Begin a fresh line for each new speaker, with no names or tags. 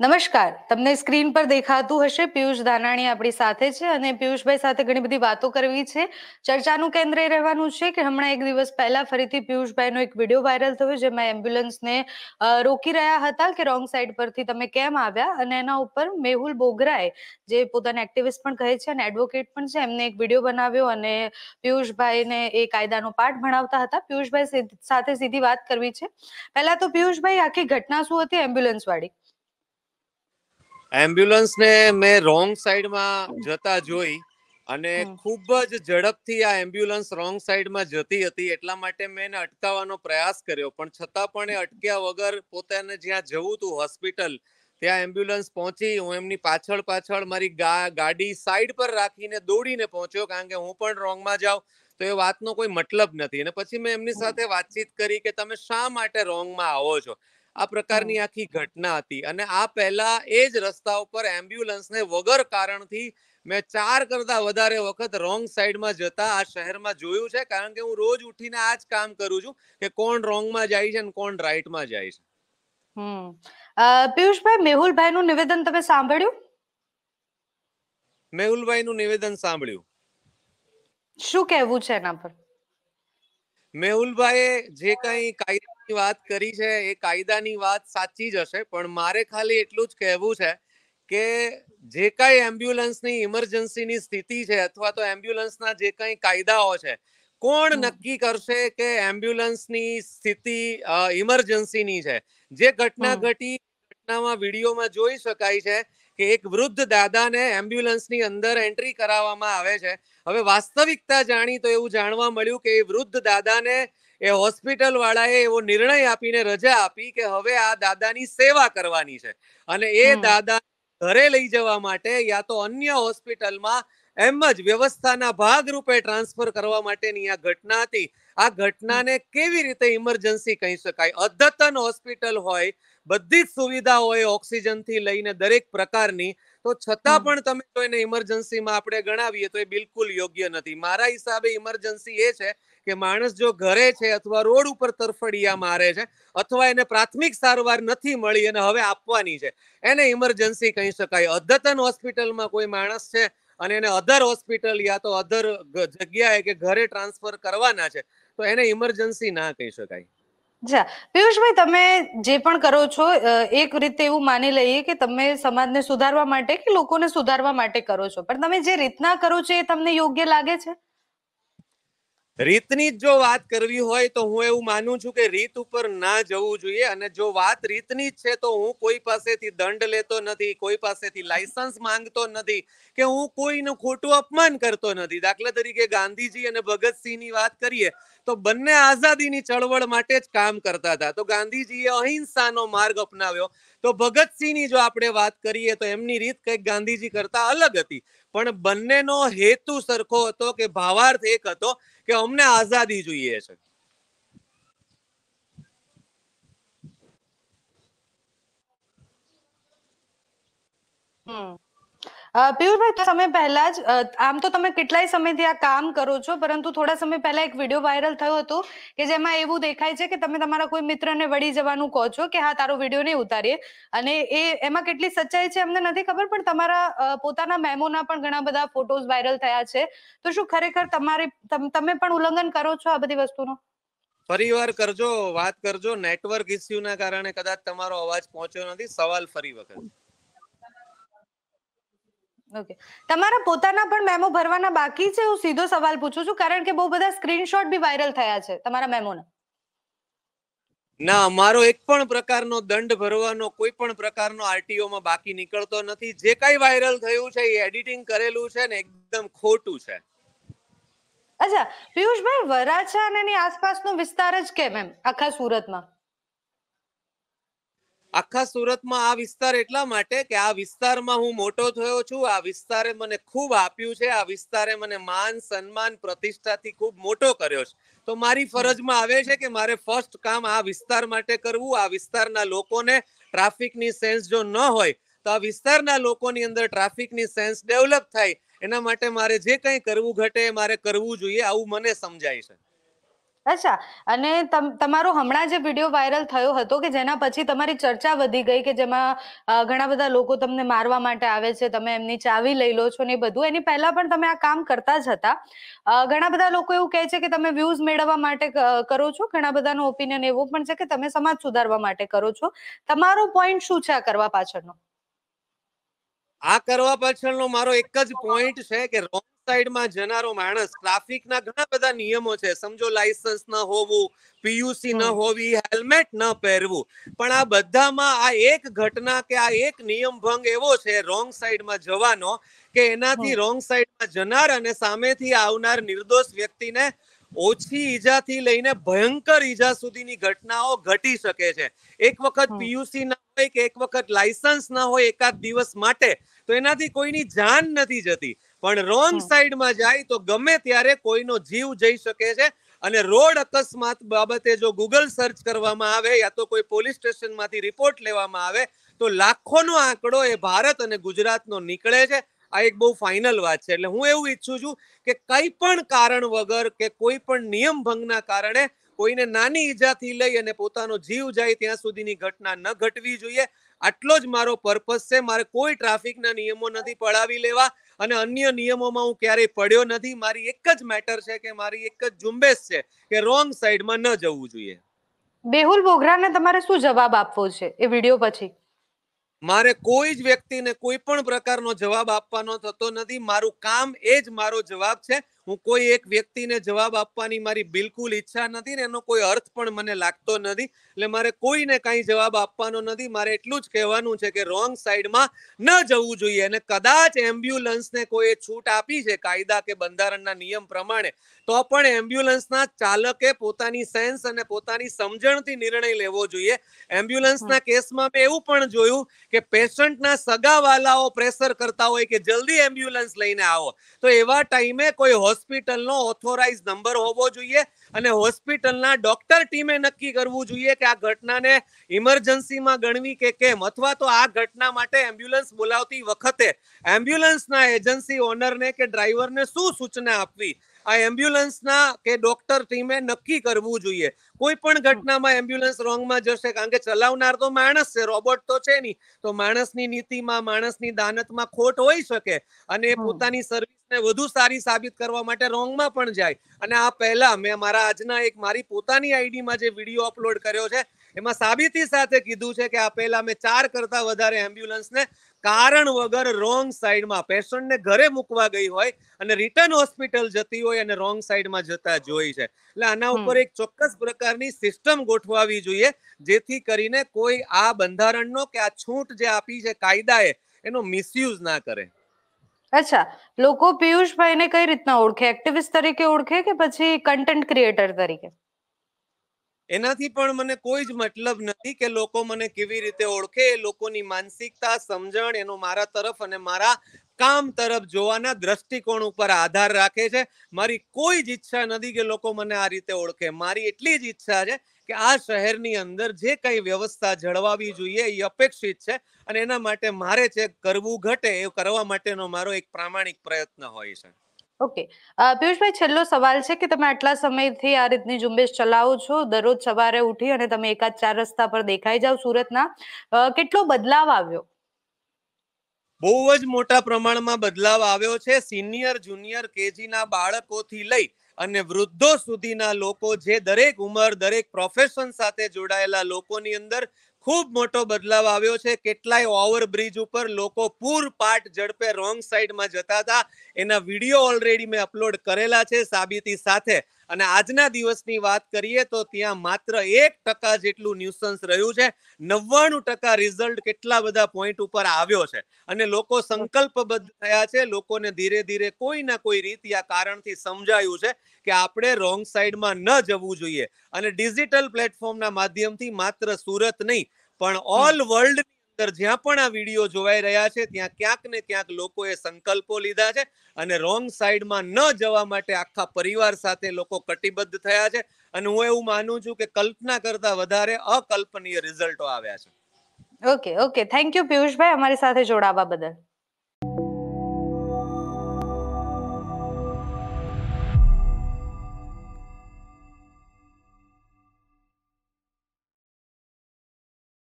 નમસ્કાર તમને સ્ક્રીન પર દેખાતું હશે પિયુષ ધાનાણી આપણી સાથે છે અને પિયુષભાઈ સાથે ઘણી બધી વાતો કરવી છે ચર્ચાનું કેન્દ્ર એ રહેવાનું છે કે હમણાં એક દિવસ પહેલા ફરીથી પિયુષભાઈનો એક વિડીયો વાયરલ થયો જેમાં એમ્બ્યુલન્સને રોકી રહ્યા હતા કે રોંગ સાઈડ પરથી તમે કેમ આવ્યા અને એના ઉપર મેહુલ બોગરાએ જે પોતાના એક્ટિવિસ્ટ પણ કહે છે અને એડવોકેટ પણ છે એમને એક વિડીયો બનાવ્યો અને પિયુષભાઈને એ કાયદાનો પાઠ ભણાવતા હતા પિયુષભાઈ સાથે સીધી વાત કરવી છે પહેલા તો પિયુષભાઈ આખી ઘટના શું હતી એમ્બ્યુલન્સ વાળી
એમ્બ્યુલન્સ ને મેં રોંગ સાઈડમાં જતા જોઈ અને ખૂબ જ ઝડપથી આ એમ્બ્યુલન્સ રોંગ સાઈડમાં જતી હતી એટલા માટે મેં એને અટકાવવાનો પ્રયાસ કર્યો પણ છતાં પણ એ અટક્યા વગર પોતાને જ્યાં જવું હતું હોસ્પિટલ ત્યાં એમ્બ્યુલન્સ પહોંચી હું એમની પાછળ પાછળ મારી ગાડી સાઈડ પર રાખીને દોડીને પહોંચ્યો કારણ કે હું પણ રોંગમાં જાઉં તો એ વાતનો કોઈ મતલબ નથી અને પછી મેં એમની સાથે વાતચીત કરી કે તમે શા માટે રોંગમાં આવો છો આ પ્રકારની આખી ઘટના હતી અને આ પહેલા એ જ રસ્તા ઉપર એમ્બ્યુલન્સને વગર કારણથી મેં ચાર કરતા વધારે વખત રોંગ સાઈડમાં જતા આ શહેરમાં જોયું છે કારણ કે હું રોજ ઉઠીને આ જ કામ કરું છું કે કોણ રોંગમાં જાય છે અને કોણ રાઈટમાં જાય
છે પિયુષભાઈ મેહુલભાઈ નું નિવેદન તમે સાંભળ્યું
મેહુલભાઈ નું નિવેદન સાંભળ્યું
શું કહેવું છે એના પર
મેહુલભાઈએ જે કઈ કાયદા વાત કરી છે એ કાયદાની વાત સાચી જ હશે પણ મારે ખાલી એટલું જ કહેવું છે કે જે કાંઈ એમ્બ્યુલન્સની ઇમરજન્સીની સ્થિતિ છે અથવા તો એમ્બ્યુલન્સના જે કંઈ કાયદાઓ છે કોણ નક્કી કરશે કે એમ્બ્યુલન્સની સ્થિતિ ઇમરજન્સીની છે જે ઘટના ઘટી ઘટનામાં વિડીયોમાં જોઈ શકાય છે કે એક વૃદ્ધ દાદાને એમ્બ્યુલન્સની અંદર એન્ટ્રી કરાવવામાં આવે છે હવે વાસ્તવિકતા જાણી તો એવું જાણવા મળ્યું કે એ વૃદ્ધ દાદાને એ હોસ્પિટલ વાળાએ એવો નિર્ણય આપીને રજા આપી કે હવે આ દાદાની સેવા કરવાની છે અને એ દાદા ઘરે લઈ જવા માટે યા તો અન્ય હોસ્પિટલમાં એમ જ વ્યવસ્થાના ભાગ રૂપે ટ્રાન્સફર કરવા માટેની આ ઘટના હતી આ ઘટનાને કેવી રીતે ઇમરજન્સી કહી શકાય અદ્યતન હોસ્પિટલ હોય બધી જ સુવિધા હોય ઓક્સિજનથી લઈને દરેક પ્રકારની તો છતાં પણ તમે જો એને ઇમરજન્સીમાં આપણે ગણાવીએ તો એ બિલકુલ યોગ્ય નથી મારા હિસાબે ઇમરજન્સી એ છે કે માણસ જો ઘરે છે અથવા રોડ ઉપર તરફડિયા મારે છે અથવા એને પ્રાથમિક સારવાર નથી મળી અને હવે આપવાની છે એને ઇમરજન્સી કહી શકાય અદ્યતન હોસ્પિટલમાં કોઈ માણસ છે અને એને અધર હોસ્પિટલ યા તો અધર જગ્યાએ કે ઘરે ટ્રાન્સફર કરવાના છે તો એને ઇમરજન્સી ના કહી શકાય
જા પિયુષભાઈ તમે જે પણ કરો છો એક રીતે એવું માની લઈએ કે તમે સમાજને સુધારવા માટે કે લોકોને સુધારવા માટે કરો છો પણ તમે જે રીતના કરો છો એ તમને યોગ્ય લાગે છે
રીતની જ જો વાત કરવી હોય તો હું એવું માનું છું કે રીત ઉપર ના જવું જોઈએ અને જો વાત રીતની જ છે તો હું કોઈ પાસેથી દંડ લેતો નથી કોઈ પાસેથી લાયસન્સ માંગતો નથી કે હું કોઈનું ખોટું અપમાન કરતો નથી દાખલા તરીકે ગાંધીજી અને ભગતસિંહની વાત કરીએ તો બંને આઝાદીની ચળવળ માટે જ કામ કરતા હતા તો ગાંધીજીએ અહિંસાનો માર્ગ અપનાવ્યો તો ભગતસિંહની જો આપણે વાત કરીએ તો એમની રીત કંઈક ગાંધીજી કરતા અલગ હતી પણ બંનેનો હેતુ સરખો હતો કે ભાવાર્થ એક હતો કે અમને આઝાદી જોઈએ છે
હમ પિયુરભાઈ તમે પહેલા જ આમ તો તમે કેટલાય સમયથી આ કામ કરો છો પરંતુ થોડા સમય પહેલા એક વિડીયો વાયરલ થયો હતો કે જેમાં એવું દેખાય છે કે તમે તમારા કોઈ મિત્રને વળી જવાનું કહો છો કે હા તારો વિડીયો નહીં ઉતારીએ અને એ એમાં કેટલી સચ્ચાઈ છે અમને નથી ખબર પણ તમારા પોતાના મેમોના પણ ઘણા બધા ફોટોઝ વાયરલ થયા છે તો શું ખરેખર તમારે તમે પણ ઉલ્લંઘન કરો છો આ બધી વસ્તુનો
ફરીવાર કરજો વાત કરજો નેટવર્ક ઇસ્યુના કારણે કદાચ તમારો અવાજ પહોંચ્યો નથી સવાલ ફરી વખત
ઓકે તમારા પોતાના પણ મેમો ભરવાના બાકી છે હું સીધો સવાલ પૂછું છું કારણ કે બહુ બધા સ્ક્રીનશોટ બી વાયરલ થયા છે તમારા મેમોના
ના મારો એક પણ પ્રકારનો દંડ ભરવાનો કોઈ પણ પ્રકારનો આરટીઓ માં બાકી નીકળતો નથી જે કઈ વાયરલ થયું છે એ એડિટિંગ કરેલું છે ને એકદમ ખોટું છે
અચ્છા પિયુષભાઈ વરાછા અને એની આસપાસનો વિસ્તાર જ કેમ એમ આખા સુરતમાં
આખા સુરતમાં આ વિસ્તાર એટલા માટે કે આ વિસ્તારમાં હું મોટો થયો છું આ વિસ્તારે મને ખૂબ આપ્યું છે આ વિસ્તારે મને માન સન્માન પ્રતિષ્ઠાથી ખૂબ મોટો કર્યો છે તો મારી ફરજમાં આવે છે કે મારે ફર્સ્ટ કામ આ વિસ્તાર માટે કરવું આ વિસ્તારના લોકોને ટ્રાફિકની સેન્સ જો ન હોય તો આ વિસ્તારના લોકોની અંદર ટ્રાફિકની સેન્સ ડેવલપ થાય એના માટે મારે જે કંઈ કરવું ઘટે મારે કરવું જોઈએ આવું મને સમજાય છે
અચ્છા અને તમારો હમણાં જે વિડીયો વાયરલ થયો હતો કે જેના પછી તમારી ચર્ચા વધી ગઈ કે જેમાં ઘણા બધા લોકો તમને મારવા માટે આવે છે તમે એમની ચાવી લઈ લો છો ને બધું એની પહેલા પણ તમે આ કામ કરતા જ હતા ઘણા બધા લોકો એવું કહે છે કે તમે વ્યૂઝ મેળવવા માટે કરો છો ઘણા બધાનો ઓપિનિયન એવો પણ છે કે તમે સમાજ સુધારવા માટે કરો છો તમારો પોઈન્ટ શું છે આ કરવા પાછળનો
આ કરવા પાછળનો મારો એક જ પોઈન્ટ છે કે રોંગ સાઈડમાં જનારો માણસ ટ્રાફિકના ઘણા બધા નિયમો છે સમજો લાયસન્સ ન હોવું પીયુસી ન હોવી હેલ્મેટ ન પહેરવું પણ આ બધામાં આ એક ઘટના કે આ એક નિયમ ભંગ એવો છે રોંગ સાઈડમાં જવાનો કે એનાથી રોંગ સાઈડમાં જનાર અને સામેથી આવનાર નિર્દોષ વ્યક્તિને ઓછી ઈજાથી લઈને ભયંકર ઈજા સુધીની ઘટનાઓ ઘટી શકે છે એક વખત પીયુસી ના હોય કે એક વખત લાયસન્સ ના હોય એકાદ દિવસ માટે તો એનાથી કોઈની જાન નથી જતી પણ રોંગ સાઈડમાં જાય તો ગમે ત્યારે કોઈનો જીવ જઈ શકે છે અને રોડ અકસ્માત બાબતે જો ગૂગલ સર્ચ કરવામાં આવે યા તો કોઈ પોલીસ સ્ટેશનમાંથી રિપોર્ટ લેવામાં આવે તો લાખોનો આંકડો એ ભારત અને ગુજરાતનો નીકળે છે આ એક બહુ ફાઇનલ વાત છે એટલે હું એવું ઈચ્છું છું કે કઈ પણ કારણ વગર કે કોઈ પણ નિયમ ભંગના કારણે કોઈને નાની ઈજાથી લઈ અને પોતાનો જીવ જાય ત્યાં સુધીની ઘટના ન ઘટવી જોઈએ આટલો જ મારો પર્પસ છે મારે કોઈ ટ્રાફિકના નિયમો નથી પડાવી લેવા અને અન્ય નિયમોમાં હું ક્યારેય પડ્યો નથી મારી એક જ મેટર છે કે મારી એક જ ઝુંબેશ છે કે રોંગ સાઈડમાં ન જવું જોઈએ
બેહુલ બોઘરાને તમારે શું જવાબ આપવો છે એ વિડીયો પછી
મારે કોઈ જ વ્યક્તિને કોઈ પણ પ્રકારનો જવાબ આપવાનો થતો નથી મારું કામ એ જ મારો જવાબ છે હું કોઈ એક વ્યક્તિને જવાબ આપવાની મારી બિલકુલ ઈચ્છા નથી ને એનો કોઈ અર્થ પણ મને લાગતો નથી એટલે મારે કોઈને કાંઈ જવાબ આપવાનો નથી મારે એટલું જ કહેવાનું છે કે રોંગ સાઈડમાં ન જવું જોઈએ અને કદાચ એમ્બ્યુલન્સને કોઈએ છૂટ આપી છે કાયદા કે બંધારણના નિયમ પ્રમાણે તો પણ એમ્બ્યુલન્સના ચાલકે પોતાની સેન્સ અને પોતાની સમજણથી નિર્ણય લેવો જોઈએ એમ્બ્યુલન્સના કેસમાં મેં એવું પણ જોયું કે પેશન્ટના સગાવાલાઓ પ્રેશર કરતા હોય કે જલ્દી એમ્બ્યુલન્સ લઈને આવો તો એવા ટાઈમે કોઈ હોસ્પિટલ હોસ્પિટલનો ઓથોરાઇઝ નંબર હોવો જોઈએ અને હોસ્પિટલના ડોક્ટર ટીમે નક્કી કરવું જોઈએ કે આ ઘટનાને ઇમરજન્સીમાં ગણવી કે કેમ અથવા તો આ ઘટના માટે એમ્બ્યુલન્સ બોલાવતી વખતે એમ્બ્યુલન્સના એજન્સી ઓનરને કે ડ્રાઈવરને શું સૂચના આપવી આ એમ્બ્યુલન્સના કે ડોક્ટર ટીમે નક્કી કરવું જોઈએ કોઈ પણ ઘટનામાં એમ્બ્યુલન્સ રોંગમાં જશે કારણ કે ચલાવનાર તો માણસ છે રોબોટ તો છે નહીં તો માણસની નીતિમાં માણસની દાનતમાં ખોટ હોઈ શકે અને પોતાની સર્વિસને વધુ સારી સાબિત કરવા માટે રોંગમાં પણ જાય અને આ પહેલા મેં મારા આજના એક મારી પોતાની આઈડીમાં જે વિડીયો અપલોડ કર્યો છે એમાં સાબિતી સાથે કીધું છે કે આ પહેલા અમે ચાર કરતા વધારે એમ્બ્યુલન્સને કારણ વગર રોંગ સાઈડમાં પેશન્ટને ઘરે મૂકવા ગઈ હોય અને રિટર્ન હોસ્પિટલ જતી હોય અને રોંગ સાઈડમાં જતા જોઈ છે એટલે આના ઉપર એક ચોક્કસ પ્રકારની સિસ્ટમ ગોઠવાવી જોઈએ જેથી કરીને કોઈ આ બંધારણનો કે આ છૂટ જે આપી છે કાયદાએ એનો મિસયુઝ ના કરે
અચ્છા લોકો પિયુષભાઈને કઈ રીતના ઓળખે એક્ટિવિસ્ટ તરીકે ઓળખે કે પછી કન્ટેન્ટ ક્રિએટર તરીકે
એનાથી પણ મને કોઈ જ મતલબ નથી કે લોકો મને કેવી રીતે ઓળખે એ લોકોની માનસિકતા સમજણ એનો મારા તરફ અને મારા કામ તરફ જોવાના દ્રષ્ટિકોણ ઉપર આધાર રાખે છે મારી કોઈ જ ઈચ્છા નથી કે લોકો મને આ રીતે ઓળખે મારી એટલી જ ઈચ્છા છે કે આ શહેરની અંદર જે કઈ વ્યવસ્થા જળવાવી જોઈએ એ અપેક્ષિત છે અને એના માટે મારે જે કરવું ઘટે એ કરવા માટેનો મારો એક પ્રામાણિક પ્રયત્ન હોય છે
ઓકે પિયુષભાઈ છેલ્લો સવાલ છે કે તમે આટલા સમયથી આ રીતની ઝુંબેશ ચલાવો છો દરરોજ સવારે ઉઠી અને તમે એકાદ ચાર રસ્તા પર દેખાઈ જાવ સુરતના કેટલો બદલાવ આવ્યો
બહુ જ મોટા પ્રમાણમાં બદલાવ આવ્યો છે સિનિયર જુનિયર કેજીના બાળકોથી લઈ અને વૃદ્ધો સુધીના લોકો જે દરેક ઉંમર દરેક પ્રોફેશન સાથે જોડાયેલા લોકોની અંદર ખૂબ મોટો બદલાવ આવ્યો છે કેટલાય ઓવરબ્રિજ ઉપર લોકો પૂર પાટ ઝડપે રોંગ સાઈડમાં જતા હતા એના વિડીયો ઓલરેડી મેં અપલોડ કરેલા છે સાબિતી સાથે અને આજના દિવસની વાત કરીએ તો ત્યાં માત્ર એક ટકા જેટલું ન્યુસન્સ રહ્યું છે નવ્વાણું ટકા રિઝલ્ટ કેટલા બધા પોઈન્ટ ઉપર આવ્યો છે અને લોકો સંકલ્પબદ્ધ થયા છે લોકોને ધીરે ધીરે કોઈ ના કોઈ રીત યા કારણથી સમજાયું છે કે આપણે રોંગ સાઈડમાં ન જવું જોઈએ અને ડિજિટલ પ્લેટફોર્મના માધ્યમથી માત્ર સુરત નહીં પણ ઓલ વર્લ્ડ નહીતર જ્યાં પણ આ વિડીયો જોવાઈ રહ્યા છે ત્યાં ક્યાંક ને ક્યાંક લોકોએ સંકલ્પો લીધા છે અને રોંગ સાઈડમાં ન જવા માટે આખા પરિવાર સાથે લોકો કટિબદ્ધ થયા છે અને હું એવું માનું છું કે કલ્પના કરતા વધારે અકલ્પનીય રિઝલ્ટો આવ્યા
છે ઓકે ઓકે થેન્ક યુ પિયુષભાઈ અમારી સાથે જોડાવા બદલ